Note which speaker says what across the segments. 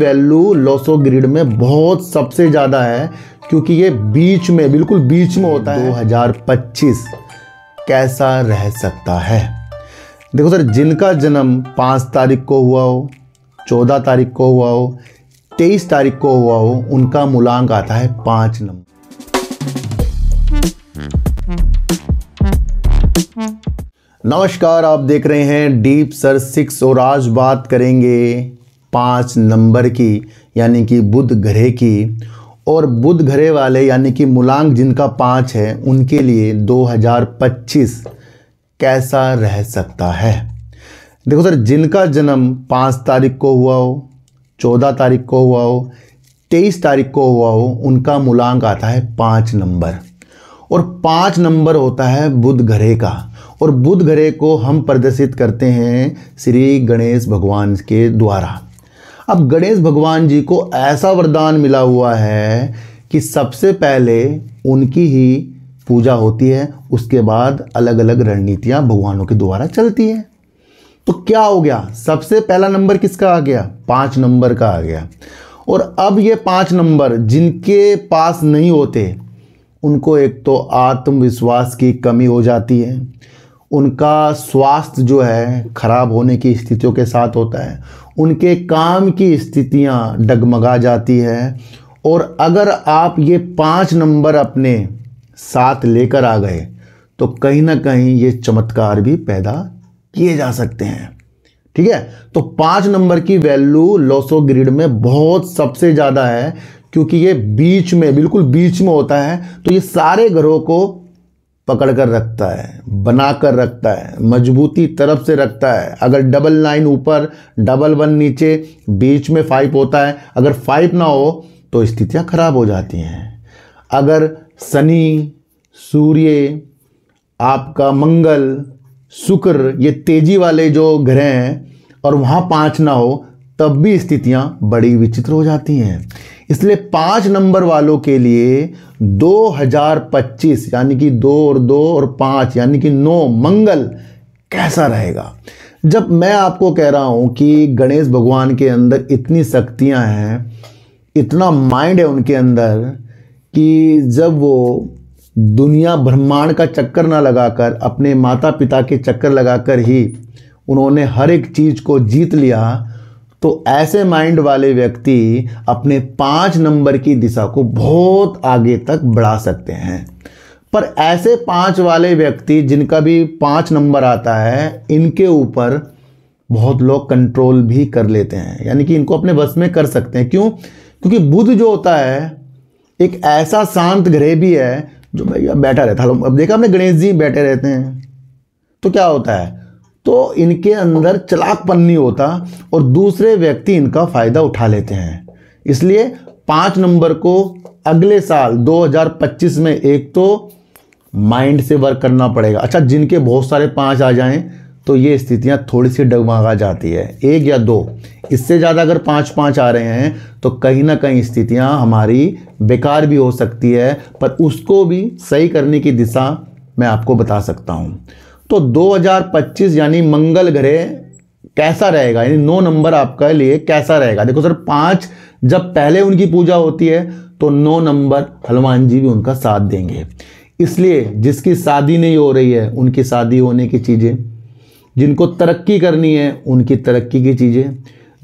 Speaker 1: value लोसो grid में बहुत सबसे ज़्यादा है क्योंकि ये बीच में बिल्कुल बीच में होता है 2025 कैसा रह सकता है देखो सर जिनका जन्म पांच तारीख को हुआ हो चौदह तारीख को हुआ हो तेईस तारीख को हुआ हो उनका मूलांक आता है पांच नंबर नमस्कार आप देख रहे हैं डीप सर सिक्स और आज बात करेंगे पाँच नंबर की यानी कि बुध ग्रह की और बुध ग्रह वाले यानी कि मूलांक जिनका पाँच है उनके लिए 2025 कैसा रह सकता है देखो सर जिनका जन्म पाँच तारीख को हुआ हो चौदह तारीख को हुआ हो तेईस तारीख को हुआ हो उनका मूलांक आता है पाँच नंबर और पाँच नंबर होता है बुध ग्रह का और बुध ग्रह को हम प्रदर्शित करते हैं श्री गणेश भगवान के द्वारा अब गणेश भगवान जी को ऐसा वरदान मिला हुआ है कि सबसे पहले उनकी ही पूजा होती है उसके बाद अलग अलग रणनीतियाँ भगवानों के द्वारा चलती हैं तो क्या हो गया सबसे पहला नंबर किसका आ गया पाँच नंबर का आ गया और अब ये पाँच नंबर जिनके पास नहीं होते उनको एक तो आत्मविश्वास की कमी हो जाती है उनका स्वास्थ्य जो है खराब होने की स्थितियों के साथ होता है उनके काम की स्थितियां डगमगा जाती है और अगर आप ये पांच नंबर अपने साथ लेकर आ गए तो कहीं ना कहीं ये चमत्कार भी पैदा किए जा सकते हैं ठीक है तो पांच नंबर की वैल्यू लोसो ग्रिड में बहुत सबसे ज़्यादा है क्योंकि ये बीच में बिल्कुल बीच में होता है तो ये सारे ग्रहों को पकड़ कर रखता है बना कर रखता है मजबूती तरफ से रखता है अगर डबल नाइन ऊपर डबल वन नीचे बीच में फाइव होता है अगर फाइव ना हो तो स्थितियाँ खराब हो जाती हैं अगर शनि सूर्य आपका मंगल शुक्र ये तेजी वाले जो ग्रह हैं और वहाँ पाँच ना हो तब भी स्थितियाँ बड़ी विचित्र हो जाती हैं इसलिए पाँच नंबर वालों के लिए 2025 यानी कि दो और दो और पाँच यानी कि नौ मंगल कैसा रहेगा जब मैं आपको कह रहा हूँ कि गणेश भगवान के अंदर इतनी शक्तियाँ हैं इतना माइंड है उनके अंदर कि जब वो दुनिया ब्रह्मांड का चक्कर ना लगाकर अपने माता पिता के चक्कर लगाकर ही उन्होंने हर एक चीज़ को जीत लिया तो ऐसे माइंड वाले व्यक्ति अपने पांच नंबर की दिशा को बहुत आगे तक बढ़ा सकते हैं पर ऐसे पांच वाले व्यक्ति जिनका भी पांच नंबर आता है इनके ऊपर बहुत लोग कंट्रोल भी कर लेते हैं यानी कि इनको अपने बस में कर सकते हैं क्यों क्योंकि बुद्ध जो होता है एक ऐसा शांत ग्रह भी है जो भैया बैठा रहता है अब देखा अपने गणेश जी बैठे रहते हैं तो क्या होता है तो इनके अंदर चलाकपन नहीं होता और दूसरे व्यक्ति इनका फ़ायदा उठा लेते हैं इसलिए पाँच नंबर को अगले साल 2025 में एक तो माइंड से वर्क करना पड़ेगा अच्छा जिनके बहुत सारे पाँच आ जाएं तो ये स्थितियाँ थोड़ी सी डगमगा जाती है एक या दो इससे ज़्यादा अगर पाँच पाँच आ रहे हैं तो कहीं ना कहीं स्थितियाँ हमारी बेकार भी हो सकती है पर उसको भी सही करने की दिशा मैं आपको बता सकता हूँ तो 2025 यानी मंगल ग्रह कैसा रहेगा यानी नौ नंबर आपका लिए कैसा रहेगा देखो सर पांच जब पहले उनकी पूजा होती है तो नौ नंबर हनुमान जी भी उनका साथ देंगे इसलिए जिसकी शादी नहीं हो रही है उनकी शादी होने की चीज़ें जिनको तरक्की करनी है उनकी तरक्की की चीज़ें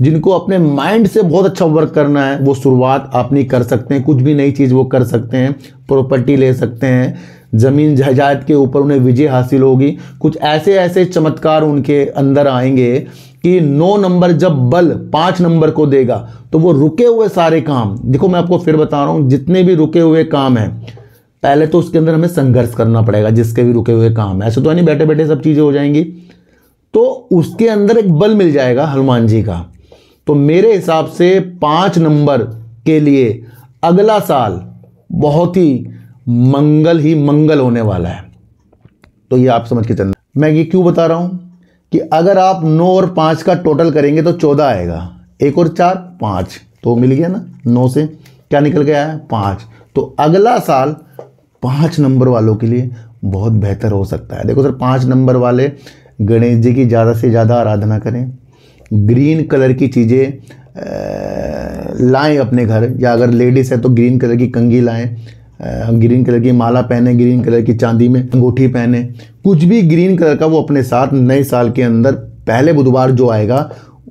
Speaker 1: जिनको अपने माइंड से बहुत अच्छा वर्क करना है वो शुरुआत आप नहीं कर सकते हैं कुछ भी नई चीज़ वो कर सकते हैं प्रॉपर्टी ले सकते हैं ज़मीन जायदाद के ऊपर उन्हें विजय हासिल होगी कुछ ऐसे ऐसे चमत्कार उनके अंदर आएंगे कि नौ नंबर जब बल पांच नंबर को देगा तो वो रुके हुए सारे काम देखो मैं आपको फिर बता रहा हूं जितने भी रुके हुए काम हैं पहले तो उसके अंदर हमें संघर्ष करना पड़ेगा जिसके भी रुके हुए काम है ऐसे तो नहीं बैठे बैठे सब चीज़ें हो जाएंगी तो उसके अंदर एक बल मिल जाएगा हनुमान जी का तो मेरे हिसाब से पांच नंबर के लिए अगला साल बहुत ही मंगल ही मंगल होने वाला है तो ये आप समझ के चलना मैं ये क्यों बता रहा हूं कि अगर आप नौ और पांच का टोटल करेंगे तो चौदह आएगा एक और चार पांच तो मिल गया ना नौ से क्या निकल गया है पांच तो अगला साल पांच नंबर वालों के लिए बहुत बेहतर हो सकता है देखो सर पांच नंबर वाले गणेश जी की ज़्यादा से ज़्यादा आराधना करें ग्रीन कलर की चीज़ें लाएं अपने घर या अगर लेडीज़ है तो ग्रीन कलर की कंगी लाएं ग्रीन कलर की माला पहने ग्रीन कलर की चांदी में अंगूठी पहने कुछ भी ग्रीन कलर का वो अपने साथ नए साल के अंदर पहले बुधवार जो आएगा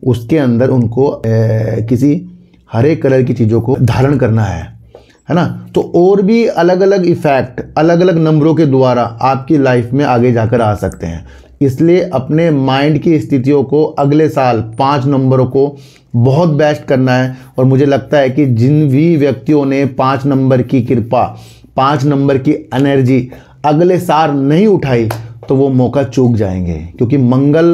Speaker 1: उसके अंदर उनको ए, किसी हरे कलर की चीज़ों को धारण करना है है ना तो और भी अलग अलग इफ़ेक्ट अलग अलग नंबरों के द्वारा आपकी लाइफ में आगे जाकर आ सकते हैं इसलिए अपने माइंड की स्थितियों को अगले साल पाँच नंबरों को बहुत बेस्ट करना है और मुझे लगता है कि जिन भी व्यक्तियों ने पाँच नंबर की कृपा पाँच नंबर की एनर्जी अगले साल नहीं उठाई तो वो मौका चूक जाएंगे क्योंकि मंगल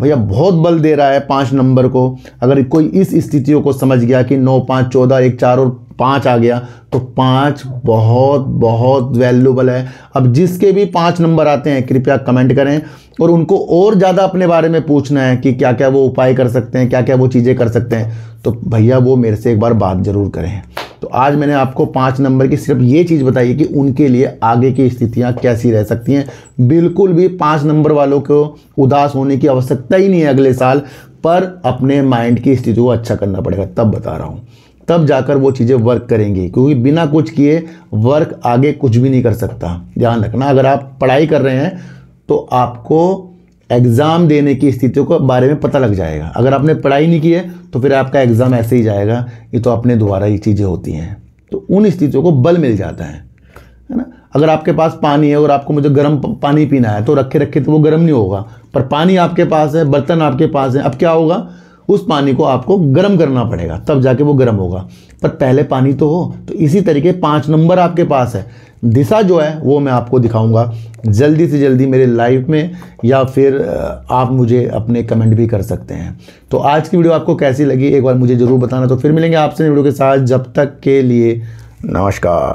Speaker 1: भैया बहुत बल दे रहा है पाँच नंबर को अगर कोई इस स्थितियों को समझ गया कि नौ पाँच चौदह एक चार और पाँच आ गया तो पांच बहुत बहुत वैल्यूबल है अब जिसके भी पांच नंबर आते हैं कृपया कमेंट करें और उनको और ज़्यादा अपने बारे में पूछना है कि क्या क्या वो उपाय कर सकते हैं क्या क्या वो चीज़ें कर सकते हैं तो भैया वो मेरे से एक बार बात ज़रूर करें तो आज मैंने आपको पाँच नंबर की सिर्फ ये चीज़ बताई कि उनके लिए आगे की स्थितियाँ कैसी रह सकती हैं बिल्कुल भी पाँच नंबर वालों को उदास होने की आवश्यकता ही नहीं है अगले साल पर अपने माइंड की स्थिति को अच्छा करना पड़ेगा तब बता रहा हूँ तब जाकर वो चीज़ें वर्क करेंगी क्योंकि बिना कुछ किए वर्क आगे कुछ भी नहीं कर सकता ध्यान रखना अगर आप पढ़ाई कर रहे हैं तो आपको एग्ज़ाम देने की स्थितियों के बारे में पता लग जाएगा अगर आपने पढ़ाई नहीं की है तो फिर आपका एग्ज़ाम ऐसे ही जाएगा ये तो अपने द्वारा ये चीज़ें होती हैं तो उन स्थितियों को बल मिल जाता है है ना अगर आपके पास पानी है और आपको मुझे गर्म पानी पीना है तो रखे रखे तो वो गर्म नहीं होगा पर पानी आपके पास है बर्तन आपके पास है अब क्या होगा उस पानी को आपको गर्म करना पड़ेगा तब जाके वो गर्म होगा पर पहले पानी तो हो तो इसी तरीके पाँच नंबर आपके पास है दिशा जो है वो मैं आपको दिखाऊंगा जल्दी से जल्दी मेरे लाइव में या फिर आप मुझे अपने कमेंट भी कर सकते हैं तो आज की वीडियो आपको कैसी लगी एक बार मुझे ज़रूर बताना तो फिर मिलेंगे आपसे वीडियो के साथ जब तक के लिए नमस्कार